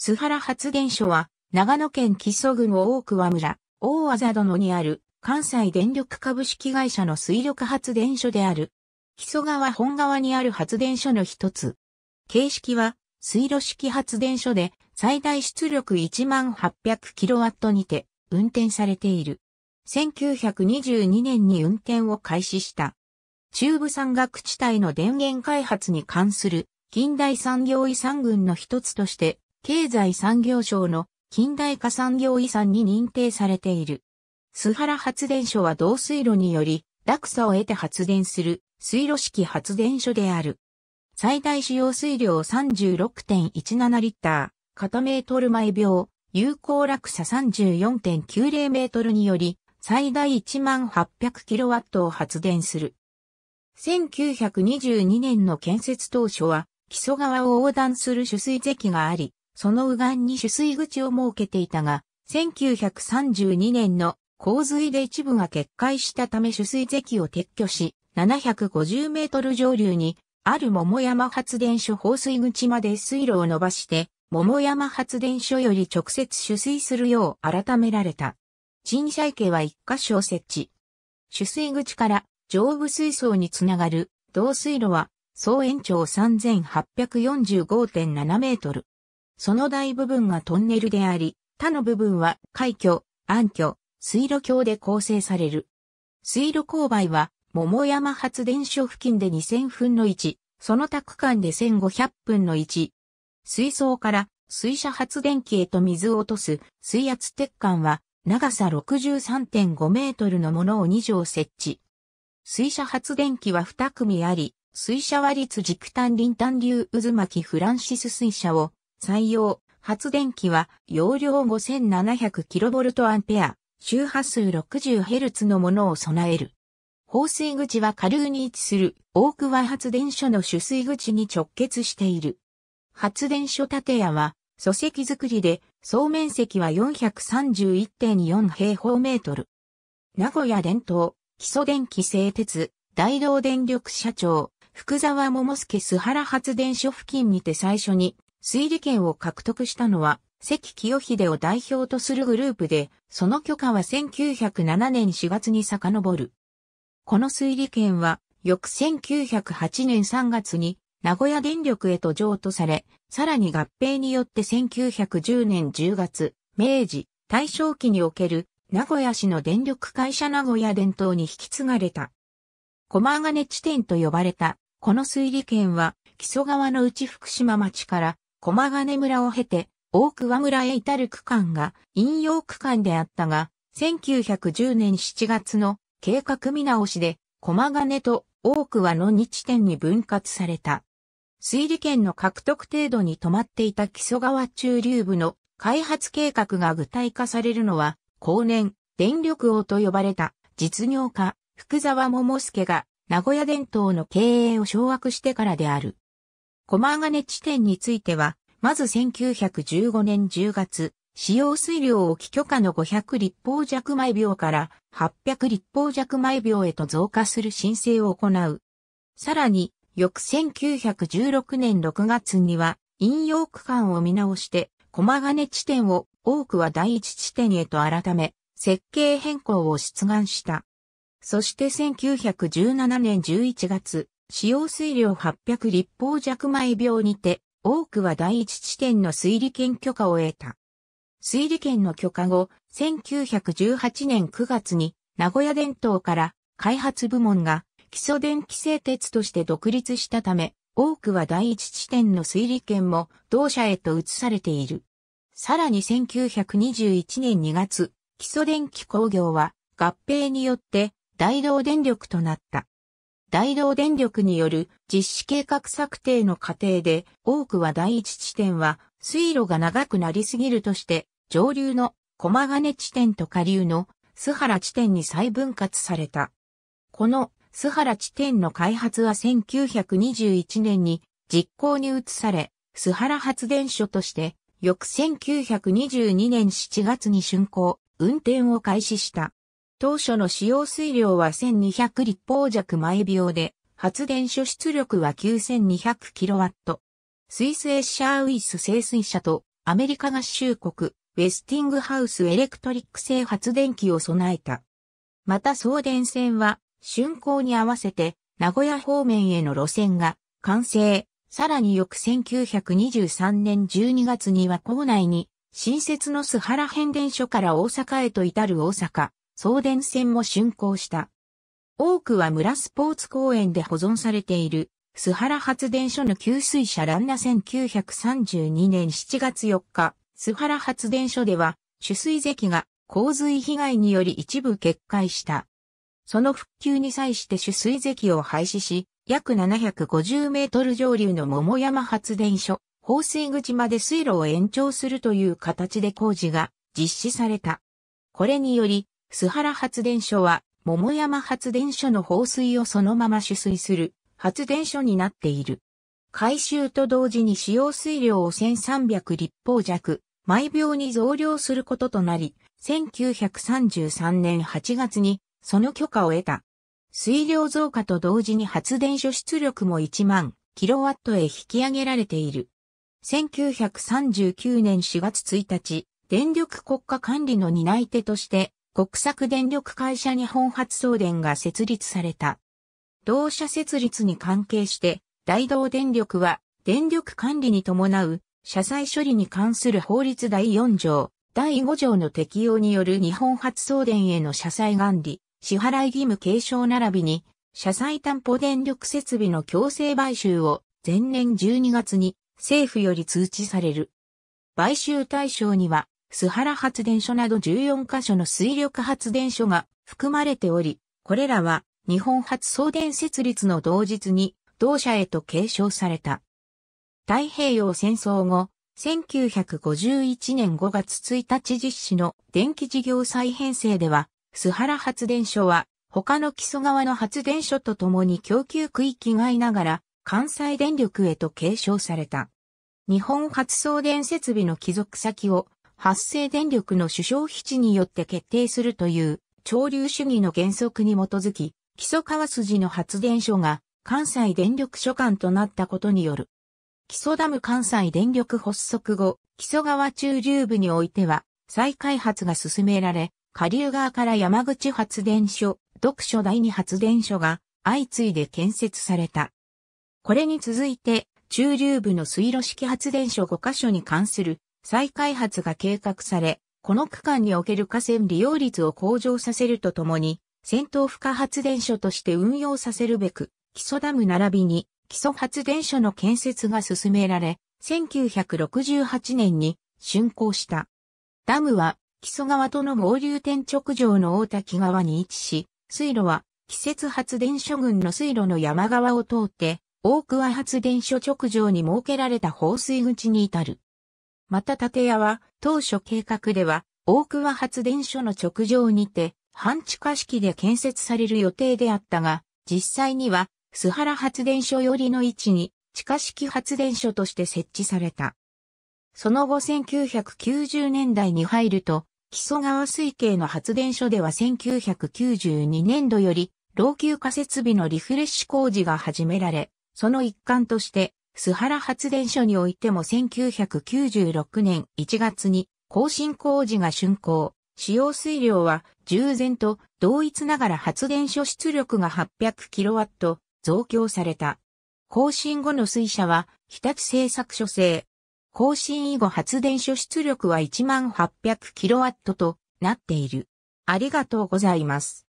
須原発電所は、長野県木曽郡大桑村、大麻殿にある関西電力株式会社の水力発電所である。木曽川本川にある発電所の一つ。形式は水路式発電所で最大出力1万8 0 0ットにて運転されている。1922年に運転を開始した。中部山岳地帯の電源開発に関する近代産業遺産群の一つとして経済産業省の近代化産業遺産に認定されている。須原発電所は同水路により落差を得て発電する水路式発電所である。最大使用水量36.17リッター、片メートル毎秒、有効落差34.90メートルにより、最大1万800キロワットを発電する。1922年の建設当初は、木曽川を横断する取水堰があり、その右岸に取水口を設けていたが、1932年の洪水で一部が決壊したため取水堰を撤去し、750メートル上流にある桃山発電所放水口まで水路を伸ばして、桃山発電所より直接取水するよう改められた。鎮社池は一箇所設置。取水口から上部水槽につながる同水路は総延長3845.7メートル。その大部分がトンネルであり、他の部分は海峡、暗渠、水路橋で構成される。水路勾配は、桃山発電所付近で2000分の1、その他区間で1500分の1。水槽から水車発電機へと水を落とす水圧鉄管は、長さ63.5メートルのものを2畳設置。水車発電機は2組あり、水車は率軸単輪単流渦巻きフランシス水車を採用、発電機は容量5 7 0 0 k v ア、周波数 60Hz のものを備える。放水口は下流に位置する大桑発電所の取水口に直結している。発電所建屋は、礎石造りで、総面積は431.4平方メートル。名古屋伝統、基礎電気製鉄、大道電力社長、福沢桃介須原発電所付近にて最初に推理権を獲得したのは、関清秀を代表とするグループで、その許可は1907年4月に遡る。この推理権は、翌1908年3月に名古屋電力へと譲渡され、さらに合併によって1910年10月、明治、大正期における名古屋市の電力会社名古屋伝統に引き継がれた。駒金地点と呼ばれた、この推理権は、木曽川の内福島町から駒金村を経て、大桑村へ至る区間が引用区間であったが、1910年7月の計画見直しで、駒金と大桑の2地点に分割された。水利権の獲得程度に止まっていた木曽川中流部の開発計画が具体化されるのは、後年、電力王と呼ばれた実業家、福沢桃介が名古屋伝統の経営を掌握してからである。駒金地点については、まず1915年10月、使用水量を起許可の500立方弱毎秒から800立方弱毎秒へと増加する申請を行う。さらに、翌1916年6月には、引用区間を見直して、駒金地点を多くは第一地点へと改め、設計変更を出願した。そして1917年11月、使用水量800立方弱毎秒にて、多くは第一地点の水利権許可を得た。水利権の許可後、1918年9月に、名古屋電灯から開発部門が基礎電気製鉄として独立したため、多くは第一地点の水利権も同社へと移されている。さらに1921年2月、基礎電気工業は合併によって大道電力となった。大同電力による実施計画策定の過程で、多くは第一地点は水路が長くなりすぎるとして、上流の駒金地点と下流の須原地点に再分割された。この須原地点の開発は1921年に実行に移され、須原発電所として、翌1922年7月に竣工、運転を開始した。当初の使用水量は1200立方弱毎秒で、発電所出力は 9200kW。スイスエッシャーウィス製水車とアメリカ合衆国、ウェスティングハウスエレクトリック製発電機を備えた。また送電線は、竣工に合わせて、名古屋方面への路線が完成。さらに翌1923年12月には校内に新設の須原変電所から大阪へと至る大阪、送電線も竣工した。多くは村スポーツ公園で保存されている、須原発電所の給水車ランナ1932年7月4日、須原発電所では、取水堰が洪水被害により一部決壊した。その復旧に際して取水堰を廃止し、約750メートル上流の桃山発電所、放水口まで水路を延長するという形で工事が実施された。これにより、須原発電所は、桃山発電所の放水をそのまま取水する発電所になっている。改修と同時に使用水量を1300立方弱、毎秒に増量することとなり、1933年8月にその許可を得た。水量増加と同時に発電所出力も1万キロワットへ引き上げられている。1939年4月1日、電力国家管理の担い手として国策電力会社日本発送電が設立された。同社設立に関係して、大同電力は、電力管理に伴う、社債処理に関する法律第4条、第5条の適用による日本発送電への社債管理、支払い義務継承並びに、社債担保電力設備の強制買収を前年12月に政府より通知される。買収対象には須原発電所など14カ所の水力発電所が含まれており、これらは日本初送電設立の同日に同社へと継承された。太平洋戦争後、1951年5月1日実施の電気事業再編成では、須原発電所は他の基礎側の発電所とともに供給区域外ながら関西電力へと継承された。日本発送電設備の帰属先を発生電力の主相基地によって決定するという潮流主義の原則に基づき、基礎川筋の発電所が関西電力所管となったことによる。基礎ダム関西電力発足後、基礎川中流部においては再開発が進められ、下流側から山口発電所、読書第二発電所が相次いで建設された。これに続いて、中流部の水路式発電所5カ所に関する再開発が計画され、この区間における河川利用率を向上させるとともに、戦闘負荷発電所として運用させるべく、基礎ダム並びに基礎発電所の建設が進められ、1968年に竣工した。ダムは基礎川との合流点直上の大滝川に位置し、水路は季節発電所群の水路の山側を通って、大桑発電所直上に設けられた放水口に至る。また建屋は、当初計画では、大桑発電所の直上にて、半地下式で建設される予定であったが、実際には、須原発電所寄りの位置に、地下式発電所として設置された。その後1990年代に入ると、木曽川水系の発電所では1992年度より、老朽化設備のリフレッシュ工事が始められ、その一環として、須原発電所においても1996年1月に更新工事が竣工。使用水量は従前と同一ながら発電所出力が 800kW 増強された。更新後の水車は日立製作所製。更新以後発電所出力は 1800kW となっている。ありがとうございます。